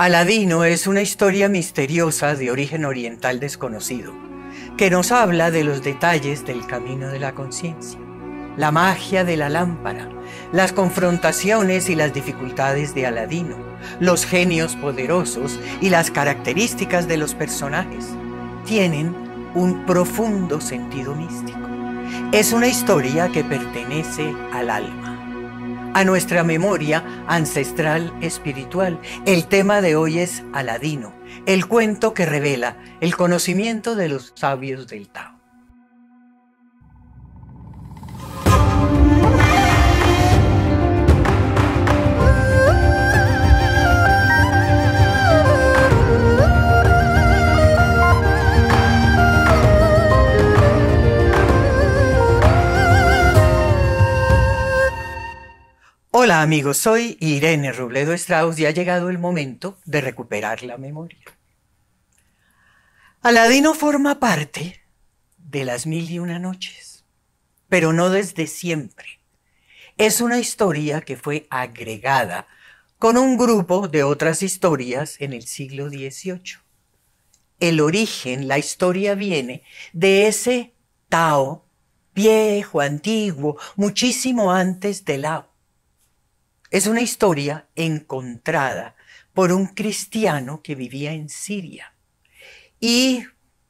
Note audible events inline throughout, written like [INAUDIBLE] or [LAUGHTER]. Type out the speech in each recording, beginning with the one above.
Aladino es una historia misteriosa de origen oriental desconocido, que nos habla de los detalles del camino de la conciencia, la magia de la lámpara, las confrontaciones y las dificultades de Aladino, los genios poderosos y las características de los personajes. Tienen un profundo sentido místico. Es una historia que pertenece al alma a nuestra memoria ancestral espiritual. El tema de hoy es Aladino, el cuento que revela el conocimiento de los sabios del Tao. Hola amigos, soy Irene Rubledo Strauss y ha llegado el momento de recuperar la memoria. Aladino forma parte de las mil y una noches, pero no desde siempre. Es una historia que fue agregada con un grupo de otras historias en el siglo XVIII. El origen, la historia viene de ese Tao viejo, antiguo, muchísimo antes del la. Es una historia encontrada por un cristiano que vivía en Siria y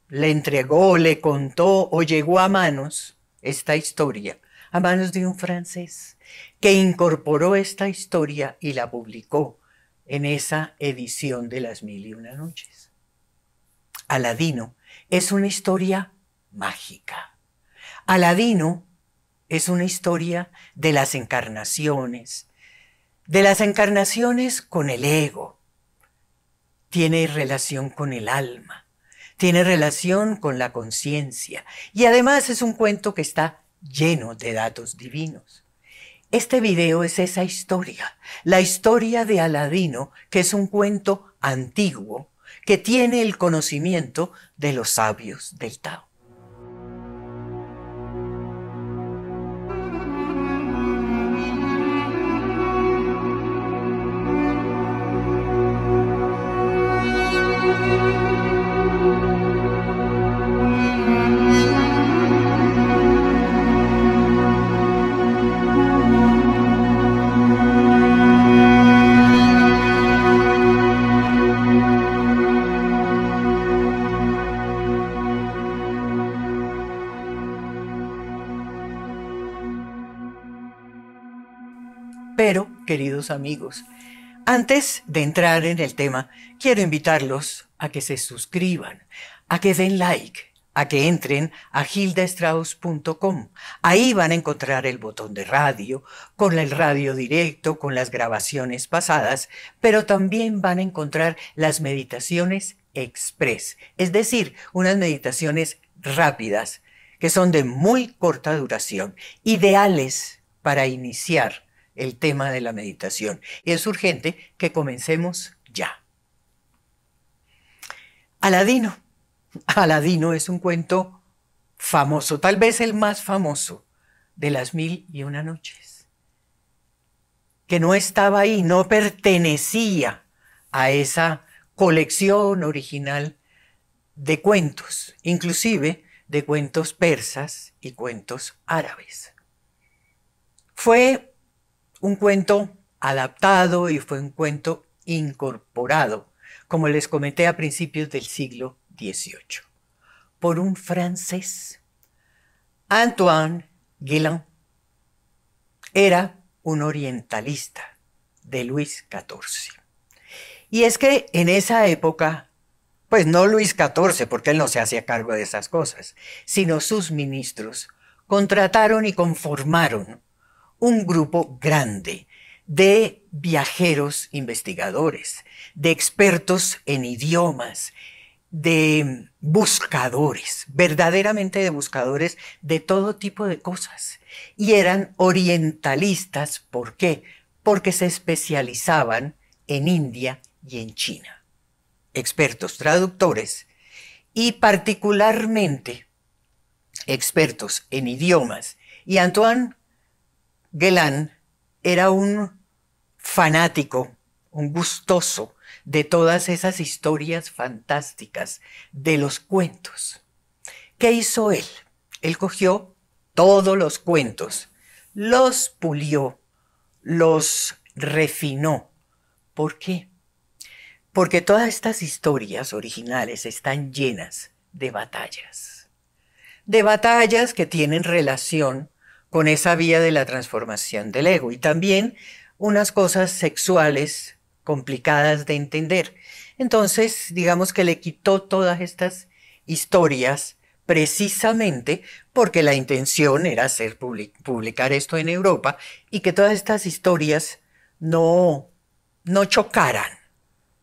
le entregó, le contó o llegó a manos esta historia, a manos de un francés que incorporó esta historia y la publicó en esa edición de Las Mil y Una Noches. Aladino es una historia mágica. Aladino es una historia de las encarnaciones, de las encarnaciones con el ego, tiene relación con el alma, tiene relación con la conciencia y además es un cuento que está lleno de datos divinos. Este video es esa historia, la historia de Aladino, que es un cuento antiguo que tiene el conocimiento de los sabios del Tao. amigos. Antes de entrar en el tema, quiero invitarlos a que se suscriban, a que den like, a que entren a gildastrauss.com. Ahí van a encontrar el botón de radio, con el radio directo, con las grabaciones pasadas, pero también van a encontrar las meditaciones express, es decir, unas meditaciones rápidas, que son de muy corta duración, ideales para iniciar el tema de la meditación. Y es urgente que comencemos ya. Aladino. Aladino es un cuento famoso, tal vez el más famoso de las mil y una noches, que no estaba ahí, no pertenecía a esa colección original de cuentos, inclusive de cuentos persas y cuentos árabes. Fue un cuento adaptado y fue un cuento incorporado, como les comenté a principios del siglo XVIII, por un francés. Antoine Guillain era un orientalista de Luis XIV. Y es que en esa época, pues no Luis XIV, porque él no se hacía cargo de esas cosas, sino sus ministros contrataron y conformaron un grupo grande de viajeros investigadores, de expertos en idiomas, de buscadores, verdaderamente de buscadores de todo tipo de cosas. Y eran orientalistas, ¿por qué? Porque se especializaban en India y en China. Expertos traductores y particularmente expertos en idiomas. Y Antoine Gelán era un fanático, un gustoso de todas esas historias fantásticas, de los cuentos. ¿Qué hizo él? Él cogió todos los cuentos, los pulió, los refinó. ¿Por qué? Porque todas estas historias originales están llenas de batallas. De batallas que tienen relación con esa vía de la transformación del ego y también unas cosas sexuales complicadas de entender. Entonces, digamos que le quitó todas estas historias precisamente porque la intención era hacer publicar esto en Europa y que todas estas historias no, no chocaran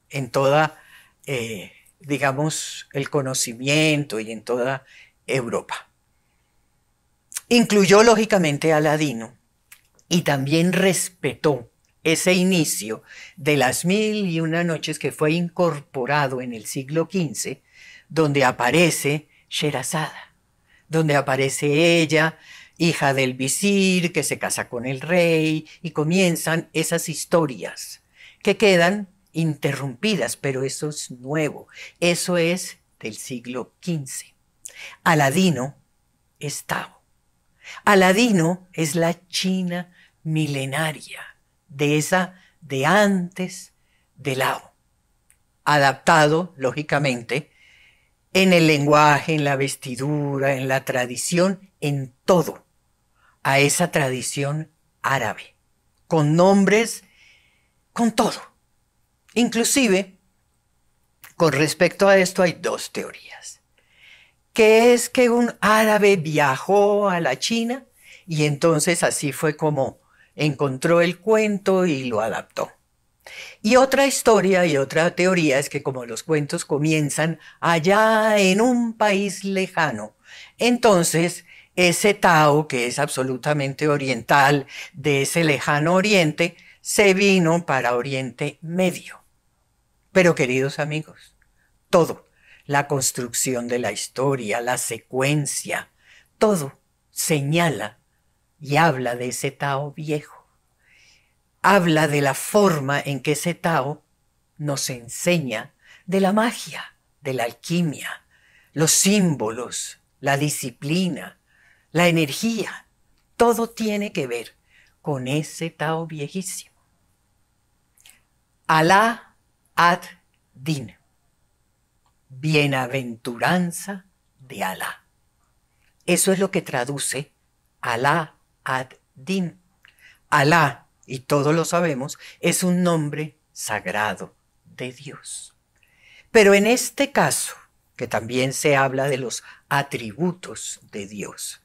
en toda, eh, digamos, el conocimiento y en toda Europa. Incluyó lógicamente a Aladino y también respetó ese inicio de las mil y una noches que fue incorporado en el siglo XV, donde aparece Sherazada, donde aparece ella, hija del visir, que se casa con el rey, y comienzan esas historias que quedan interrumpidas, pero eso es nuevo, eso es del siglo XV. Aladino estaba Aladino es la China milenaria, de esa de antes de Lao, adaptado, lógicamente, en el lenguaje, en la vestidura, en la tradición, en todo, a esa tradición árabe, con nombres, con todo. Inclusive, con respecto a esto hay dos teorías que es que un árabe viajó a la China y entonces así fue como encontró el cuento y lo adaptó. Y otra historia y otra teoría es que como los cuentos comienzan allá en un país lejano, entonces ese Tao, que es absolutamente oriental, de ese lejano oriente, se vino para Oriente Medio. Pero queridos amigos, todo la construcción de la historia, la secuencia, todo señala y habla de ese Tao viejo. Habla de la forma en que ese Tao nos enseña de la magia, de la alquimia, los símbolos, la disciplina, la energía. Todo tiene que ver con ese Tao viejísimo. Alá ad-Din bienaventuranza de Alá. Eso es lo que traduce Alá ad-Din. Alá, y todos lo sabemos, es un nombre sagrado de Dios. Pero en este caso, que también se habla de los atributos de Dios,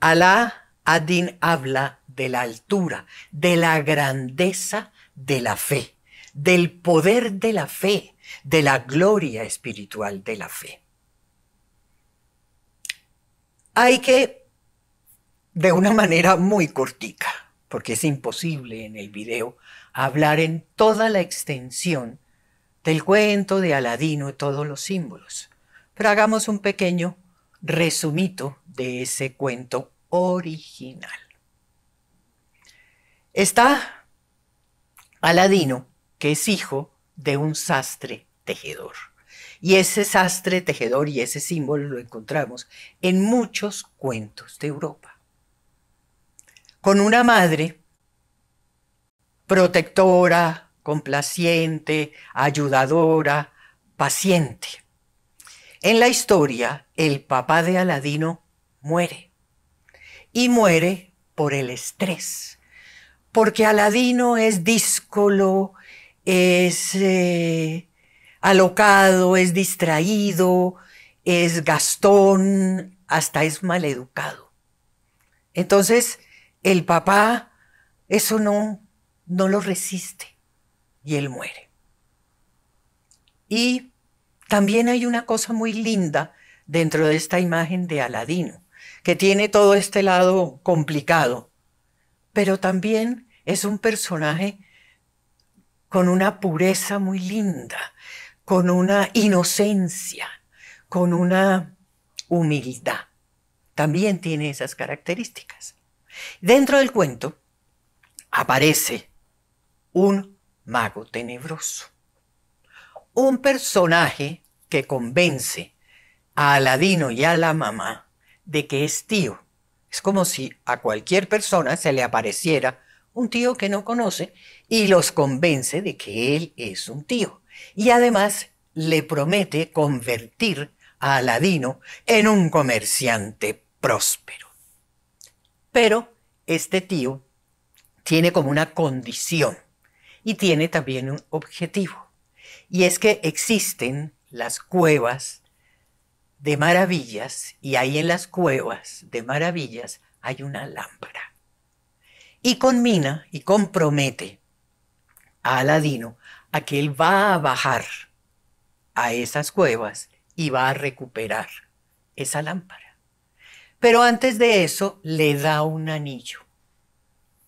Alá ad-Din habla de la altura, de la grandeza de la fe del poder de la fe, de la gloria espiritual de la fe. Hay que, de una manera muy cortica, porque es imposible en el video hablar en toda la extensión del cuento de Aladino y todos los símbolos, pero hagamos un pequeño resumito de ese cuento original. Está Aladino que es hijo de un sastre tejedor. Y ese sastre tejedor y ese símbolo lo encontramos en muchos cuentos de Europa. Con una madre protectora, complaciente, ayudadora, paciente. En la historia, el papá de Aladino muere. Y muere por el estrés. Porque Aladino es díscolo, es eh, alocado, es distraído, es gastón, hasta es maleducado. Entonces, el papá eso no, no lo resiste y él muere. Y también hay una cosa muy linda dentro de esta imagen de Aladino, que tiene todo este lado complicado, pero también es un personaje con una pureza muy linda, con una inocencia, con una humildad. También tiene esas características. Dentro del cuento aparece un mago tenebroso, un personaje que convence a Aladino y a la mamá de que es tío. Es como si a cualquier persona se le apareciera un tío que no conoce, y los convence de que él es un tío. Y además le promete convertir a Aladino en un comerciante próspero. Pero este tío tiene como una condición y tiene también un objetivo. Y es que existen las cuevas de maravillas y ahí en las cuevas de maravillas hay una lámpara y conmina y compromete a Aladino a que él va a bajar a esas cuevas y va a recuperar esa lámpara. Pero antes de eso le da un anillo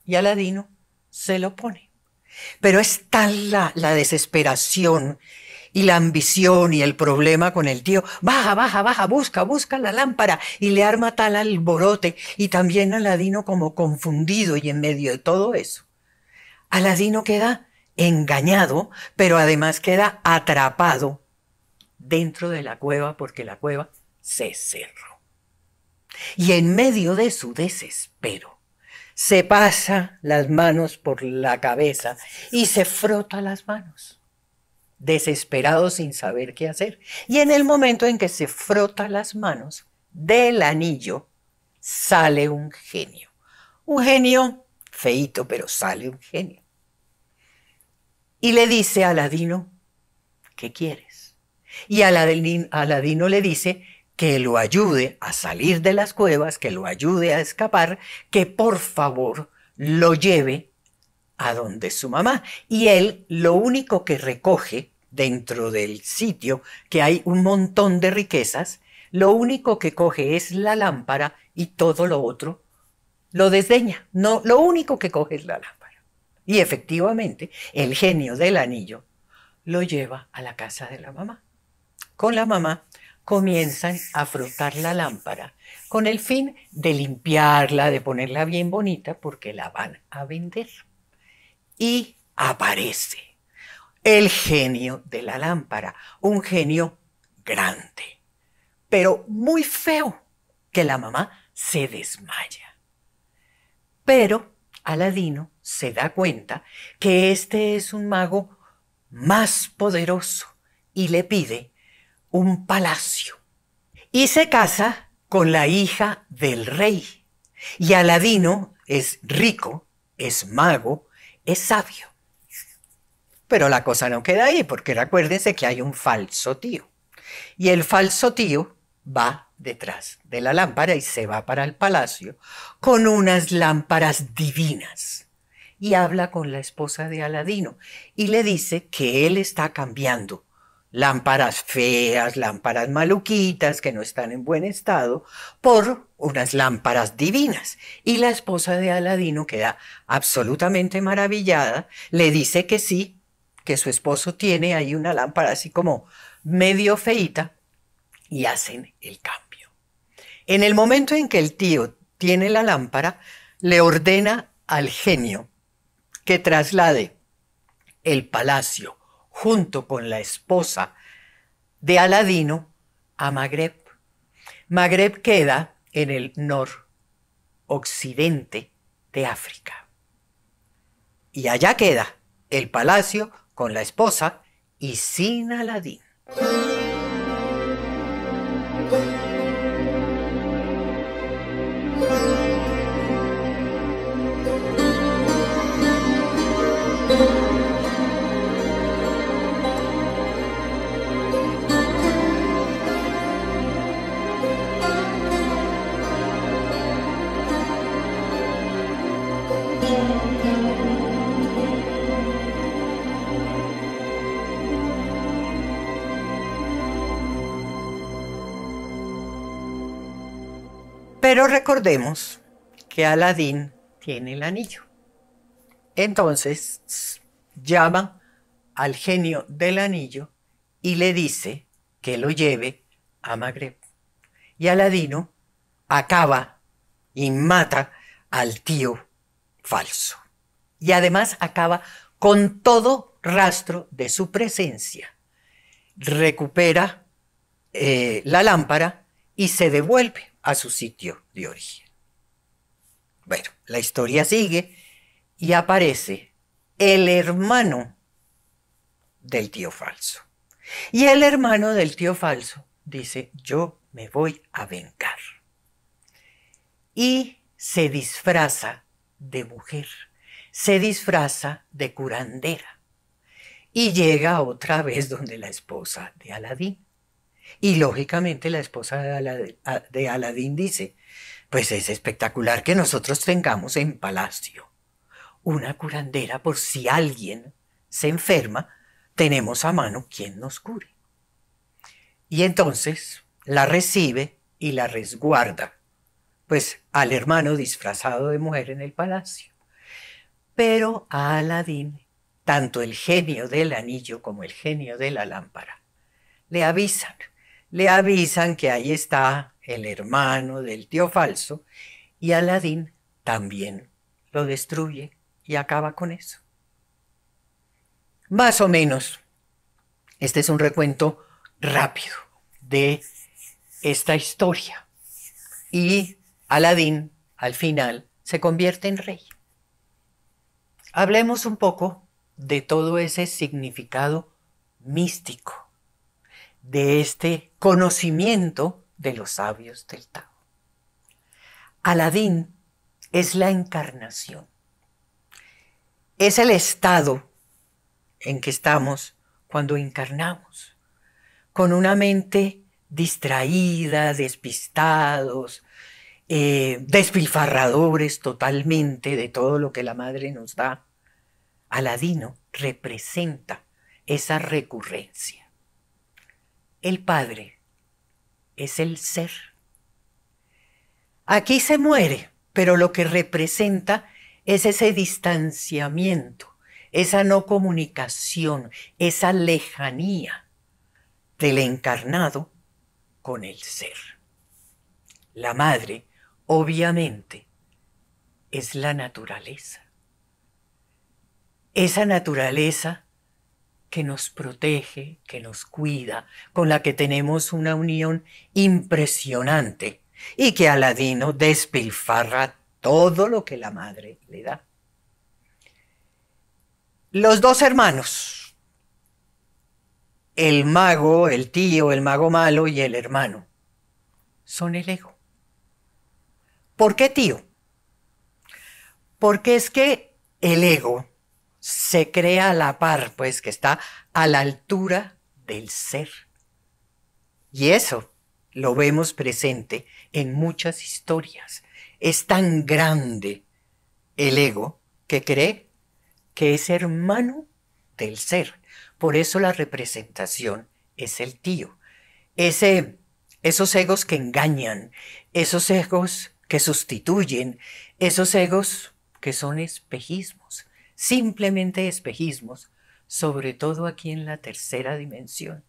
y Aladino se lo pone. Pero es tal la, la desesperación y la ambición y el problema con el tío. Baja, baja, baja, busca, busca la lámpara y le arma tal alborote y también Aladino como confundido y en medio de todo eso. Aladino queda engañado, pero además queda atrapado dentro de la cueva porque la cueva se cerró. Y en medio de su desespero, se pasa las manos por la cabeza y se frota las manos desesperado, sin saber qué hacer. Y en el momento en que se frota las manos del anillo, sale un genio. Un genio feito, pero sale un genio. Y le dice a Aladino, ¿qué quieres? Y Aladino le dice que lo ayude a salir de las cuevas, que lo ayude a escapar, que por favor lo lleve a donde su mamá. Y él lo único que recoge dentro del sitio, que hay un montón de riquezas, lo único que coge es la lámpara y todo lo otro lo desdeña. No, lo único que coge es la lámpara. Y efectivamente, el genio del anillo lo lleva a la casa de la mamá. Con la mamá comienzan a frotar la lámpara con el fin de limpiarla, de ponerla bien bonita, porque la van a vender. Y aparece el genio de la lámpara, un genio grande, pero muy feo, que la mamá se desmaya. Pero Aladino se da cuenta que este es un mago más poderoso y le pide un palacio. Y se casa con la hija del rey. Y Aladino es rico, es mago, es sabio. Pero la cosa no queda ahí, porque recuérdense que hay un falso tío. Y el falso tío va detrás de la lámpara y se va para el palacio con unas lámparas divinas. Y habla con la esposa de Aladino y le dice que él está cambiando lámparas feas, lámparas maluquitas que no están en buen estado, por unas lámparas divinas. Y la esposa de Aladino queda absolutamente maravillada, le dice que sí que su esposo tiene ahí una lámpara así como medio feita y hacen el cambio. En el momento en que el tío tiene la lámpara, le ordena al genio que traslade el palacio junto con la esposa de Aladino a Magreb. Magreb queda en el noroccidente de África. Y allá queda el palacio con la esposa y sin Aladín. Pero recordemos que Aladín tiene el anillo. Entonces llama al genio del anillo y le dice que lo lleve a Magreb. Y Aladino acaba y mata al tío falso. Y además acaba con todo rastro de su presencia. Recupera eh, la lámpara y se devuelve a su sitio de origen. Bueno, la historia sigue y aparece el hermano del tío falso. Y el hermano del tío falso dice, yo me voy a vengar. Y se disfraza de mujer, se disfraza de curandera. Y llega otra vez donde la esposa de Aladín. Y lógicamente la esposa de Aladín, dice, pues es espectacular que nosotros tengamos en palacio una curandera por si alguien se enferma, tenemos a mano quien nos cure. Y entonces la recibe y la resguarda, pues al hermano disfrazado de mujer en el palacio. Pero a Aladín, tanto el genio del anillo como el genio de la lámpara, le avisan le avisan que ahí está el hermano del tío falso y Aladín también lo destruye y acaba con eso. Más o menos, este es un recuento rápido de esta historia. Y Aladín, al final, se convierte en rey. Hablemos un poco de todo ese significado místico de este conocimiento de los sabios del Tao. Aladín es la encarnación, es el estado en que estamos cuando encarnamos, con una mente distraída, despistados, eh, despilfarradores totalmente de todo lo que la madre nos da. Aladino representa esa recurrencia el Padre, es el ser. Aquí se muere, pero lo que representa es ese distanciamiento, esa no comunicación, esa lejanía del encarnado con el ser. La madre, obviamente, es la naturaleza. Esa naturaleza que nos protege, que nos cuida, con la que tenemos una unión impresionante y que Aladino despilfarra todo lo que la madre le da. Los dos hermanos, el mago, el tío, el mago malo y el hermano, son el ego. ¿Por qué tío? Porque es que el ego se crea a la par, pues que está a la altura del ser. Y eso lo vemos presente en muchas historias. Es tan grande el ego que cree que es hermano del ser. Por eso la representación es el tío. Ese, esos egos que engañan, esos egos que sustituyen, esos egos que son espejismos simplemente espejismos, sobre todo aquí en la tercera dimensión.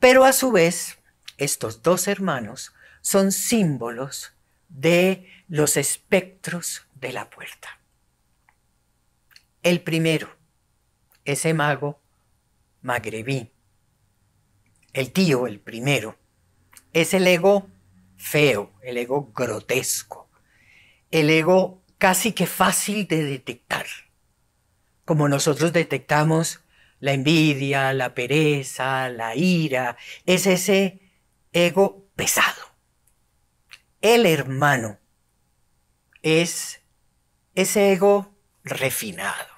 Pero a su vez, estos dos hermanos son símbolos de los espectros de la puerta. El primero, ese mago magrebí, el tío, el primero, es el ego feo, el ego grotesco, el ego casi que fácil de detectar, como nosotros detectamos la envidia, la pereza, la ira, es ese ego pesado. El hermano es ese ego refinado,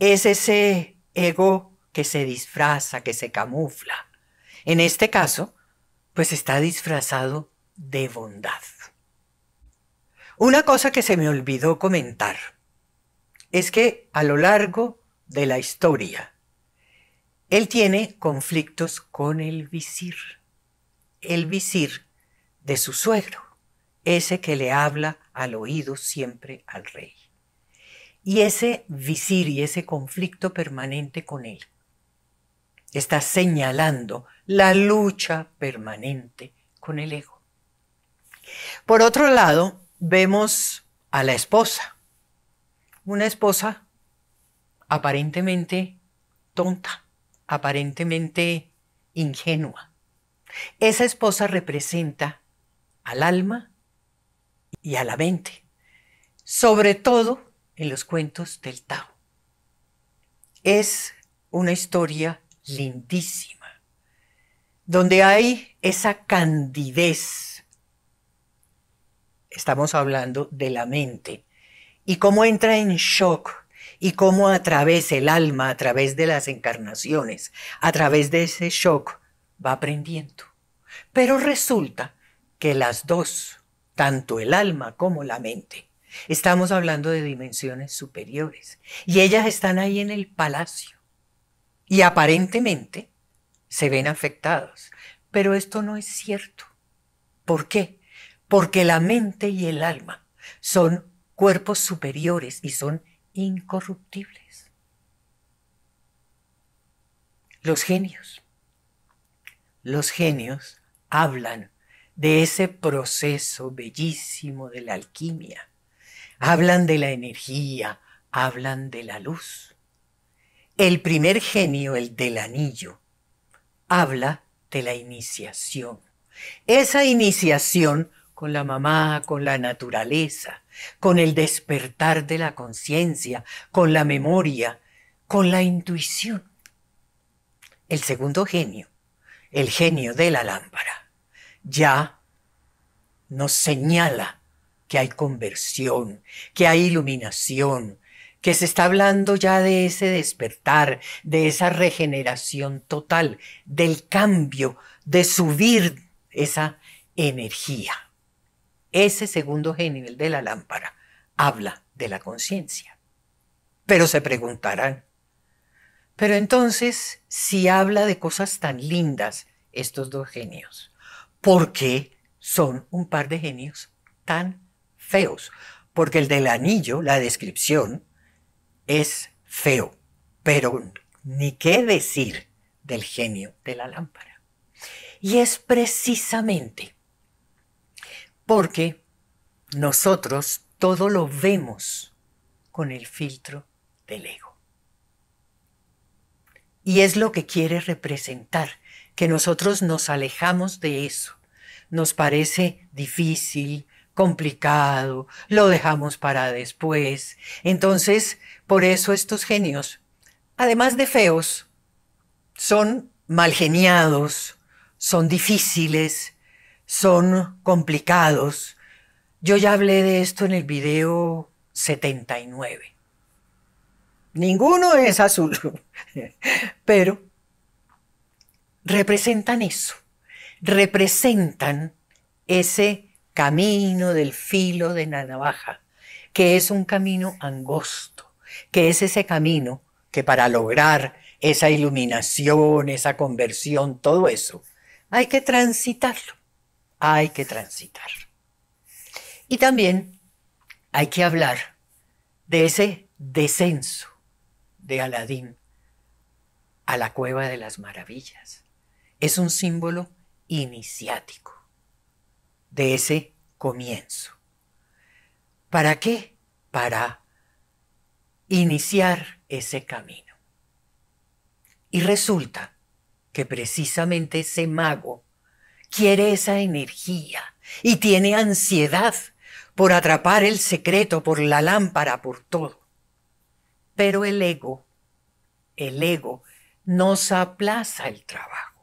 es ese ego que se disfraza, que se camufla. En este caso, pues está disfrazado de bondad. Una cosa que se me olvidó comentar es que a lo largo de la historia, él tiene conflictos con el visir, el visir de su suegro, ese que le habla al oído siempre al rey. Y ese visir y ese conflicto permanente con él está señalando la lucha permanente con el ego. Por otro lado, vemos a la esposa, una esposa aparentemente tonta, aparentemente ingenua. Esa esposa representa al alma y a la mente, sobre todo en los cuentos del Tao. Es una historia lindísima, donde hay esa candidez estamos hablando de la mente y cómo entra en shock y cómo a través del alma, a través de las encarnaciones, a través de ese shock, va aprendiendo. Pero resulta que las dos, tanto el alma como la mente, estamos hablando de dimensiones superiores y ellas están ahí en el palacio y aparentemente se ven afectados. Pero esto no es cierto. ¿Por qué? porque la mente y el alma son cuerpos superiores y son incorruptibles. Los genios, los genios hablan de ese proceso bellísimo de la alquimia, hablan de la energía, hablan de la luz. El primer genio, el del anillo, habla de la iniciación. Esa iniciación con la mamá, con la naturaleza, con el despertar de la conciencia, con la memoria, con la intuición. El segundo genio, el genio de la lámpara, ya nos señala que hay conversión, que hay iluminación, que se está hablando ya de ese despertar, de esa regeneración total, del cambio, de subir esa energía. Ese segundo genio, el de la lámpara, habla de la conciencia. Pero se preguntarán, pero entonces, si habla de cosas tan lindas estos dos genios, ¿por qué son un par de genios tan feos? Porque el del anillo, la descripción, es feo, pero ni qué decir del genio de la lámpara. Y es precisamente porque nosotros todo lo vemos con el filtro del ego. Y es lo que quiere representar, que nosotros nos alejamos de eso. Nos parece difícil, complicado, lo dejamos para después. Entonces, por eso estos genios, además de feos, son mal geniados, son difíciles, son complicados. Yo ya hablé de esto en el video 79. Ninguno es azul, [LAUGHS] pero representan eso, representan ese camino del filo de la navaja, que es un camino angosto, que es ese camino que para lograr esa iluminación, esa conversión, todo eso, hay que transitarlo hay que transitar. Y también hay que hablar de ese descenso de Aladín a la cueva de las maravillas. Es un símbolo iniciático de ese comienzo. ¿Para qué? Para iniciar ese camino. Y resulta que precisamente ese mago quiere esa energía y tiene ansiedad por atrapar el secreto, por la lámpara, por todo. Pero el ego, el ego, nos aplaza el trabajo,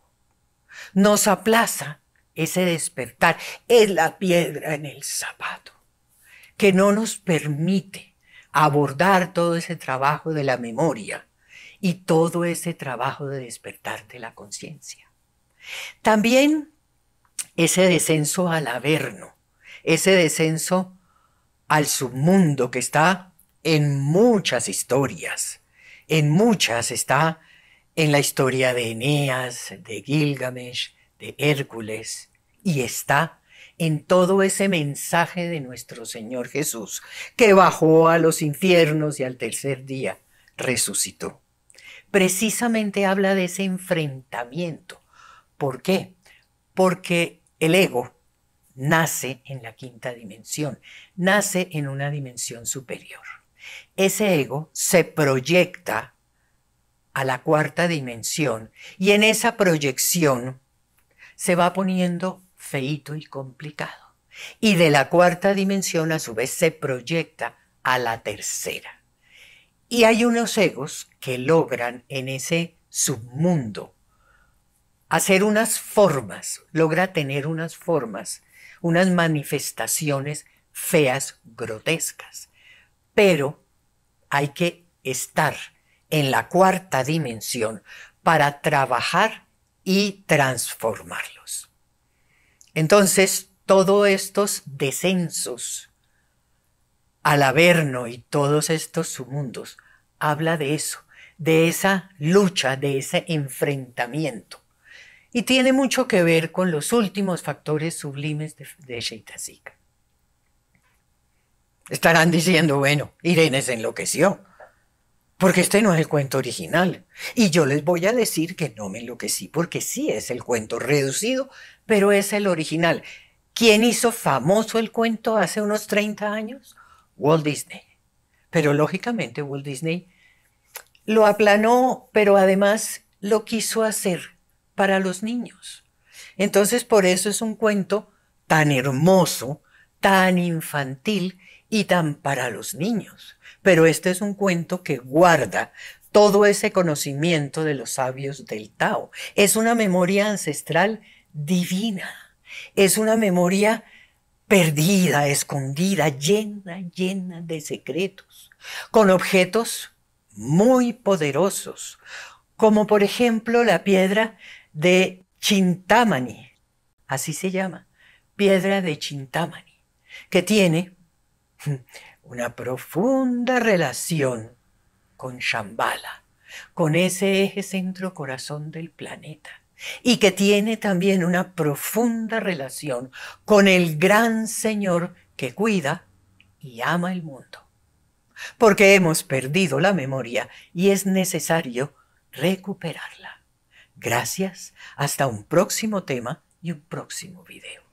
nos aplaza ese despertar, es la piedra en el zapato, que no nos permite abordar todo ese trabajo de la memoria y todo ese trabajo de despertar de la conciencia. También ese descenso al Averno, ese descenso al submundo que está en muchas historias, en muchas está en la historia de Eneas, de Gilgamesh, de Hércules, y está en todo ese mensaje de nuestro Señor Jesús, que bajó a los infiernos y al tercer día resucitó. Precisamente habla de ese enfrentamiento. ¿Por qué? Porque el ego nace en la quinta dimensión, nace en una dimensión superior. Ese ego se proyecta a la cuarta dimensión y en esa proyección se va poniendo feito y complicado. Y de la cuarta dimensión a su vez se proyecta a la tercera. Y hay unos egos que logran en ese submundo hacer unas formas, logra tener unas formas, unas manifestaciones feas, grotescas. Pero hay que estar en la cuarta dimensión para trabajar y transformarlos. Entonces, todos estos descensos al Averno y todos estos submundos habla de eso, de esa lucha, de ese enfrentamiento y tiene mucho que ver con los últimos factores sublimes de, de Estarán diciendo, bueno, Irene se enloqueció, porque este no es el cuento original. Y yo les voy a decir que no me enloquecí, porque sí es el cuento reducido, pero es el original. ¿Quién hizo famoso el cuento hace unos 30 años? Walt Disney. Pero lógicamente Walt Disney lo aplanó, pero además lo quiso hacer para los niños. Entonces, por eso es un cuento tan hermoso, tan infantil y tan para los niños. Pero este es un cuento que guarda todo ese conocimiento de los sabios del Tao. Es una memoria ancestral divina. Es una memoria perdida, escondida, llena, llena de secretos, con objetos muy poderosos, como por ejemplo la piedra de Chintamani, así se llama, piedra de Chintamani, que tiene [LAUGHS] una profunda relación con Shambhala, con ese eje centro corazón del planeta, y que tiene también una profunda relación con el gran Señor que cuida y ama el mundo. Porque hemos perdido la memoria y es necesario recuperarla. Gracias, hasta un próximo tema y un próximo video.